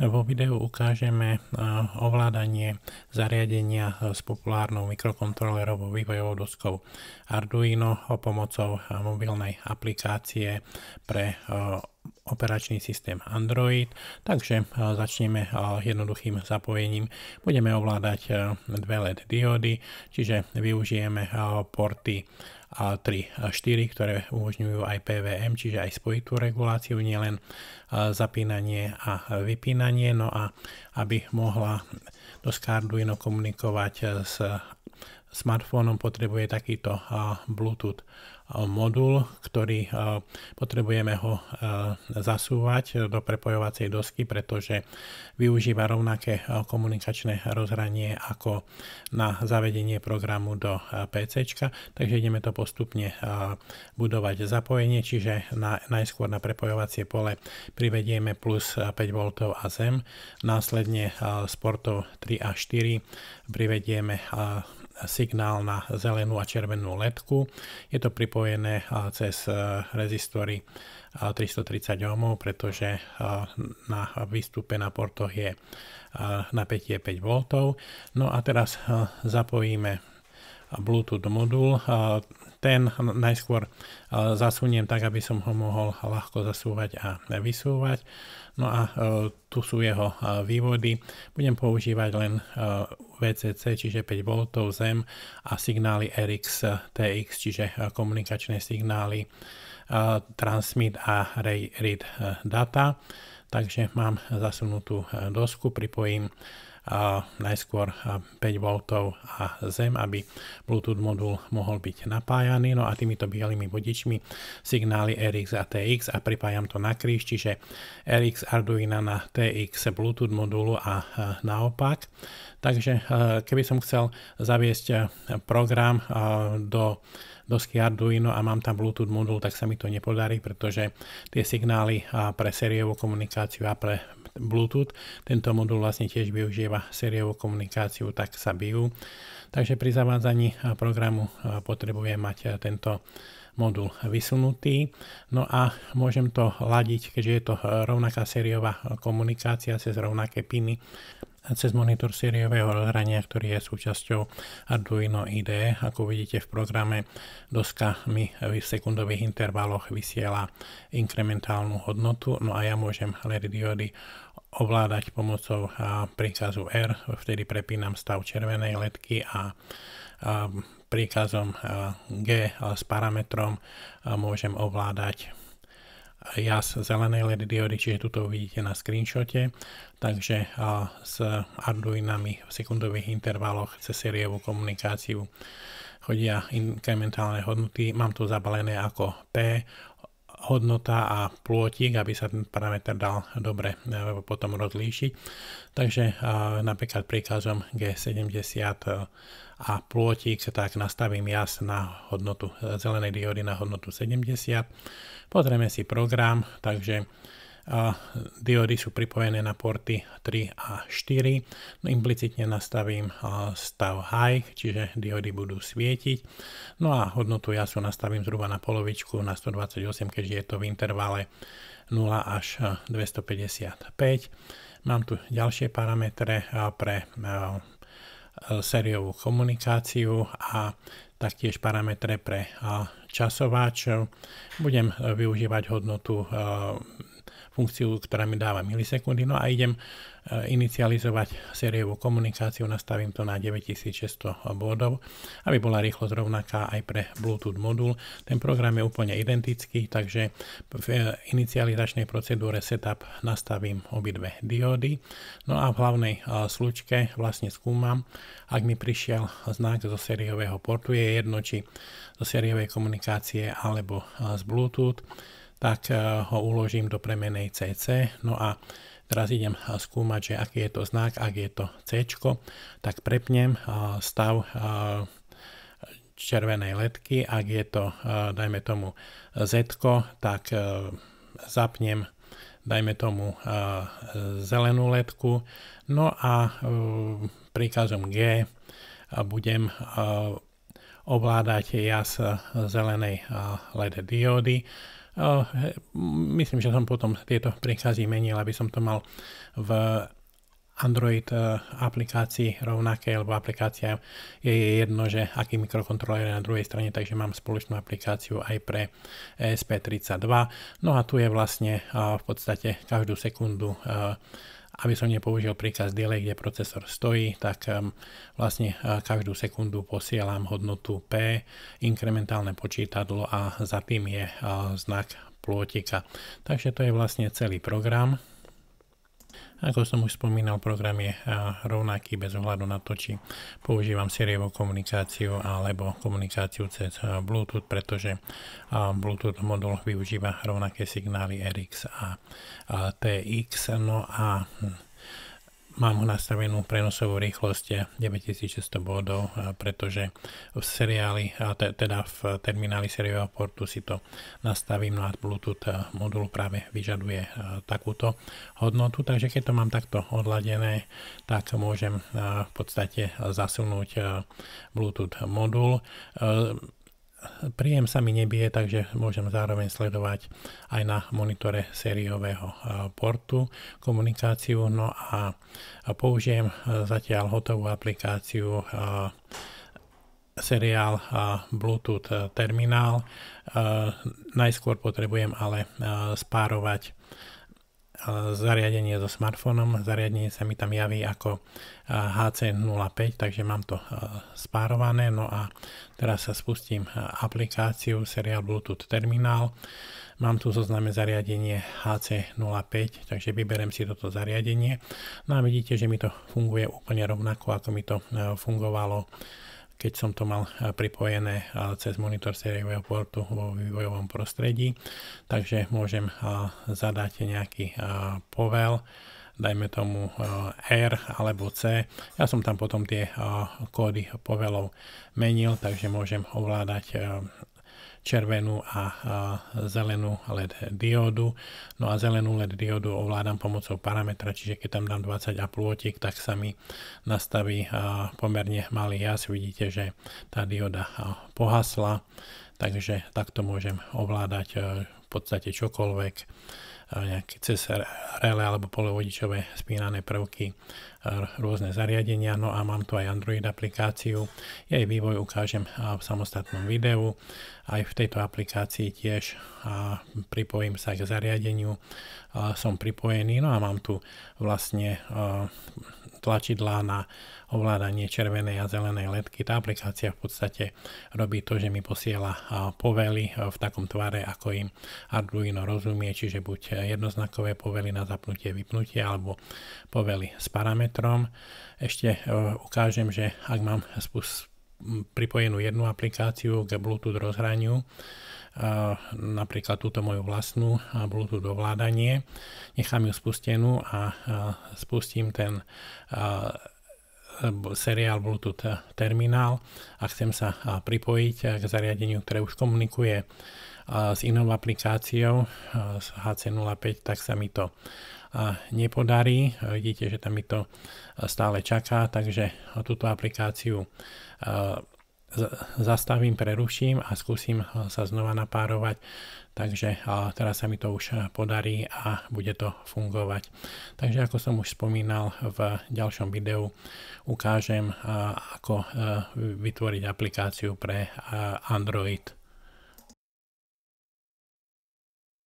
Vo videu ukážeme ovládanie zariadenia s populárnou mikrokontrolerovou vývojovou doskou Arduino pomocou mobilnej aplikácie pre operačný systém Android. Takže začneme jednoduchým zapojením. Budeme ovládať dve LED diódy, čiže využijeme porty a 3 a 4, ktoré umožňujú aj PVM, čiže aj spojitú reguláciu, nielen zapínanie a vypínanie. No a aby mohla do Skarduino komunikovať eh, s smartfónom, potrebuje takýto eh, Bluetooth eh, modul, ktorý potrebujeme ho zasúvať do prepojovacej dosky, pretože využíva rovnaké komunikačné rozhranie ako na zavedenie programu do PC, takže ideme to postupne budovať zapojenie, čiže na, najskôr na prepojovacie pole privedieme plus 5V a zem, následne s portov 3 a 4 privedieme signál na zelenú a červenú ledku. Je to pripojené cez e, rezistory 330 ohmov, pretože na výstupe na portoch je napätie 5 V. No a teraz e, zapojíme Bluetooth modul. Ten najskôr zasuniem tak, aby som ho mohol ľahko zasúvať a vysúvať. No a e, tu sú jeho e, vývody. Budem používať len e, VCC, čiže 5V zem a signály RX, TX, čiže komunikačné signály transmit a read data. Takže mám zasunutú dosku, pripojím najskôr 5 V a zem, aby Bluetooth modul mohol byť napájaný. No a týmito bielými vodičmi signály RX a TX a pripájam to na kríž, čiže RX Arduino na TX Bluetooth modulu a naopak. Takže e, keby som chcel zaviesť e, program e, do dosky Arduino a mám tam Bluetooth modul, tak sa mi to nepodarí, pretože tie signály pre sériovú komunikáciu a pre Bluetooth. Tento modul vlastne tiež využíva sériovú komunikáciu, tak sa bijú. Takže pri zavádzaní programu eh, potrebuje mať eh, tento modul vysunutý. No a môžem to ladiť, keďže je to e, rovnaká sériová e, komunikácia cez rovnaké piny cez monitor sériového hrania, ktorý je súčasťou Arduino IDE. Ako vidíte v programe, doska mi v sekundových intervaloch vysiela inkrementálnu hodnotu, no a ja môžem LED diody ovládať pomocou príkazu R, vtedy prepínam stav červenej ledky a príkazom eh, G eh, s parametrom eh, môžem ovládať jas zelenej LED diody, čiže tuto uvidíte na screenshote. Takže s Arduinami v sekundových intervaloch cez sériovú komunikáciu chodia inkrementálne hodnoty. Mám to zabalené ako T, hodnota a plôtik, aby sa ten parameter dal dobre e, potom rozlíšiť. Takže e, napríklad príkazom G70 e, a plôtik tak nastavím jas na hodnotu zelenej diody na hodnotu 70. Pozrieme si program, takže Diody sú pripojené na porty 3 a 4. No, implicitne nastavím stav high, čiže diody budú svietiť. No a hodnotu sú nastavím zhruba na polovičku na 128, keďže je to v intervale 0 až 255. Mám tu ďalšie parametre pre sériovú komunikáciu a taktiež parametre pre časováč. Budem e, využívať hodnotu e, funkciu, ktorá mi dáva milisekundy, no a idem eh, inicializovať sériovú komunikáciu, nastavím to na 9600 bodov, aby bola rýchlosť rovnaká aj pre Bluetooth modul. Ten program je úplne identický, takže v eh, inicializačnej procedúre setup nastavím obidve diódy. No a v hlavnej eh, slučke vlastne skúmam, ak mi prišiel znak zo sériového portu, je jedno či zo sériovej komunikácie alebo z Bluetooth tak eh, ho uložím do premenej CC. No a teraz idem eh, skúmať, že aký je to znak, ak je to C, tak prepnem eh, stav červenej letky, ak je to, dajme tomu, Z, tak zapnem, dajme tomu, zelenú letku, no a príkazom G budem ovládať jas zelenej LED diódy, Myslím, že som potom tieto príkazy menil, aby som to mal v Android e, aplikácii rovnaké, lebo aplikácia je jedno, že aký mikrokontroler je na druhej strane, takže mám spoločnú aplikáciu aj pre ESP32. No a tu je vlastne e, v podstate každú sekundu e, aby som nepoužil príkaz delay, kde procesor stojí, tak um, vlastne uh, každú sekundu posielam hodnotu P, inkrementálne počítadlo a za tým je uh, znak plotika. Takže to je vlastne celý program. Ako som už spomínal, program je rovnaký bez ohľadu na to, či používam sériovú komunikáciu alebo komunikáciu cez Bluetooth, pretože Bluetooth modul využíva rovnaké signály RX a TX. No a hm, Mám ho nastavenú prenosovú rýchlosť 9600 eh, bodov, eh, pretože v seriáli, teda v termináli seriového portu si to nastavím na Bluetooth eh, modul práve vyžaduje takúto hodnotu, takže keď to mám takto odladené, tak môžem v podstate zasunúť Bluetooth modul príjem sa mi nebije, takže môžem zároveň sledovať aj na monitore sériového e, portu komunikáciu. No a použijem e, zatiaľ hotovú aplikáciu e, seriál Bluetooth terminál. Najskôr potrebujem ale spárovať Eh, zariadenie so smartfónom. Zariadenie sa mi tam javí ako HC05, eh, takže mám to eh, spárované. No a teraz sa spustím aplikáciu Serial Bluetooth Terminál. Mám tu zozname zariadenie HC05, takže vyberiem si toto zariadenie. No a vidíte, že mi to funguje úplne rovnako, ako mi to fungovalo keď som to mal eh, pripojené eh, cez monitor sériového portu vo vývojovom prostredí. Takže môžem eh, zadať nejaký povel, dajme tomu R alebo C. Ja som tam potom tie kódy povelov menil, takže môžem ovládať červenú a zelenú LED diódu. No a zelenú LED diódu ovládam pomocou parametra, čiže keď tam dám 20 a plôtik, tak sa mi nastaví pomerne malý jas. Vidíte, že tá dióda pohasla, takže takto môžem ovládať podstate čokoľvek, e, nejaké cez relé alebo polovodičové spínané prvky, e, rôzne zariadenia. No a mám tu aj Android aplikáciu. Jej vývoj ukážem e, v samostatnom videu. Aj v tejto aplikácii tiež pripojím sa k zariadeniu. Som pripojený. No a mám tu vlastne tlačidlá na ovládanie červenej a zelenej ledky. Tá aplikácia v podstate robí to, že mi posiela povely e, v takom tvare, ako im Arduino rozumie, čiže buď jednoznakové povely na zapnutie, vypnutie alebo povely s parametrom. Ešte e, ukážem, že ak mám spust pripojenú jednu aplikáciu k Bluetooth rozhraniu, napríklad túto moju vlastnú Bluetooth ovládanie. Nechám ju spustenú a spustím ten seriál Bluetooth terminál a chcem sa pripojiť k zariadeniu, ktoré už komunikuje s inou aplikáciou z HC05, tak sa mi to nepodarí. Vidíte, že tam mi to stále čaká, takže túto aplikáciu zastavím, preruším a skúsim sa znova napárovať. Takže teraz sa mi to už podarí a bude to fungovať. Takže ako som už spomínal v ďalšom videu, ukážem ako e, vytvoriť aplikáciu pre Android.